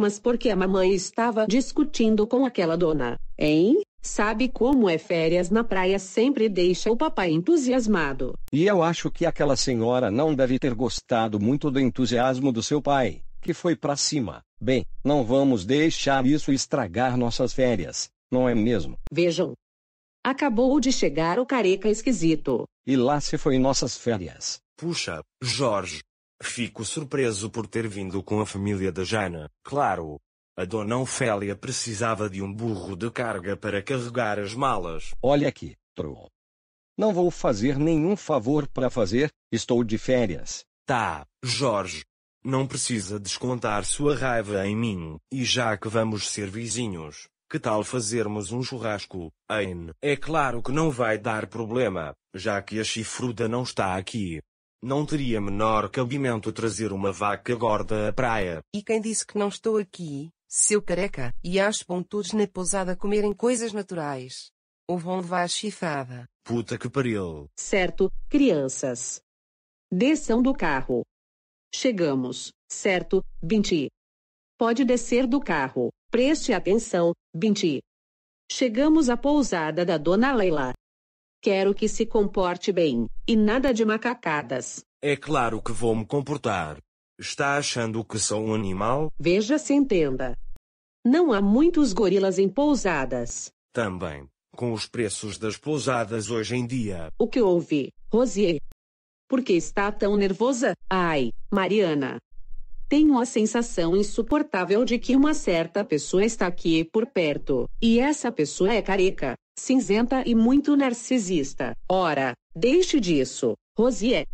Mas porque a mamãe estava discutindo com aquela dona, hein? Sabe como é férias na praia sempre deixa o papai entusiasmado. E eu acho que aquela senhora não deve ter gostado muito do entusiasmo do seu pai, que foi pra cima. Bem, não vamos deixar isso estragar nossas férias, não é mesmo? Vejam. Acabou de chegar o careca esquisito. E lá se foi nossas férias. Puxa, Jorge, Fico surpreso por ter vindo com a família da Jana, claro. A dona Ofélia precisava de um burro de carga para carregar as malas. Olha aqui, Tro. Não vou fazer nenhum favor para fazer, estou de férias. Tá, Jorge. Não precisa descontar sua raiva em mim, e já que vamos ser vizinhos, que tal fazermos um churrasco, hein? É claro que não vai dar problema, já que a chifruda não está aqui. Não teria menor cabimento trazer uma vaca gorda à praia. E quem disse que não estou aqui, seu careca? E as bom todos na pousada comerem coisas naturais. Ou vão levar a chifada. Puta que pariu. Certo, crianças. Desçam do carro. Chegamos, certo, Binti? Pode descer do carro. Preste atenção, Binti. Chegamos à pousada da Dona Leila. Quero que se comporte bem, e nada de macacadas. É claro que vou me comportar. Está achando que sou um animal? Veja se entenda. Não há muitos gorilas em pousadas. Também, com os preços das pousadas hoje em dia. O que houve, Rosier? Por que está tão nervosa? Ai, Mariana. Tenho a sensação insuportável de que uma certa pessoa está aqui por perto, e essa pessoa é careca cinzenta e muito narcisista. Ora, deixe disso, Rosie.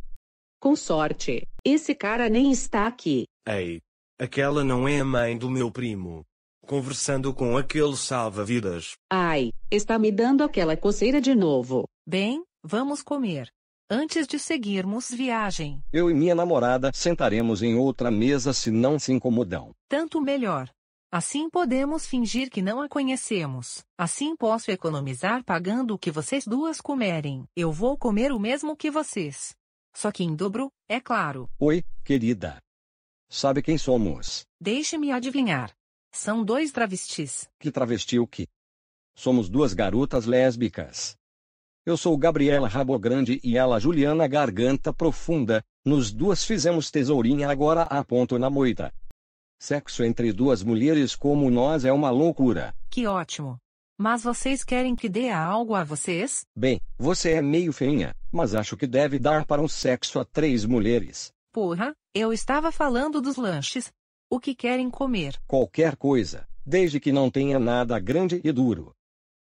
Com sorte, esse cara nem está aqui. Ei, aquela não é a mãe do meu primo. Conversando com aquele salva-vidas. Ai, está me dando aquela coceira de novo. Bem, vamos comer. Antes de seguirmos viagem, eu e minha namorada sentaremos em outra mesa se não se incomodam. Tanto melhor. Assim podemos fingir que não a conhecemos. Assim posso economizar pagando o que vocês duas comerem. Eu vou comer o mesmo que vocês. Só que em dobro, é claro. Oi, querida. Sabe quem somos? Deixe-me adivinhar. São dois travestis. Que travesti o que? Somos duas garotas lésbicas. Eu sou Gabriela Rabogrande e ela Juliana Garganta Profunda. Nos duas fizemos tesourinha agora a ponto na moita. Sexo entre duas mulheres como nós é uma loucura. Que ótimo! Mas vocês querem que dê algo a vocês? Bem, você é meio feinha, mas acho que deve dar para um sexo a três mulheres. Porra, eu estava falando dos lanches. O que querem comer? Qualquer coisa, desde que não tenha nada grande e duro.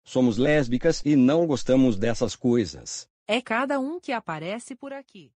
Somos lésbicas e não gostamos dessas coisas. É cada um que aparece por aqui.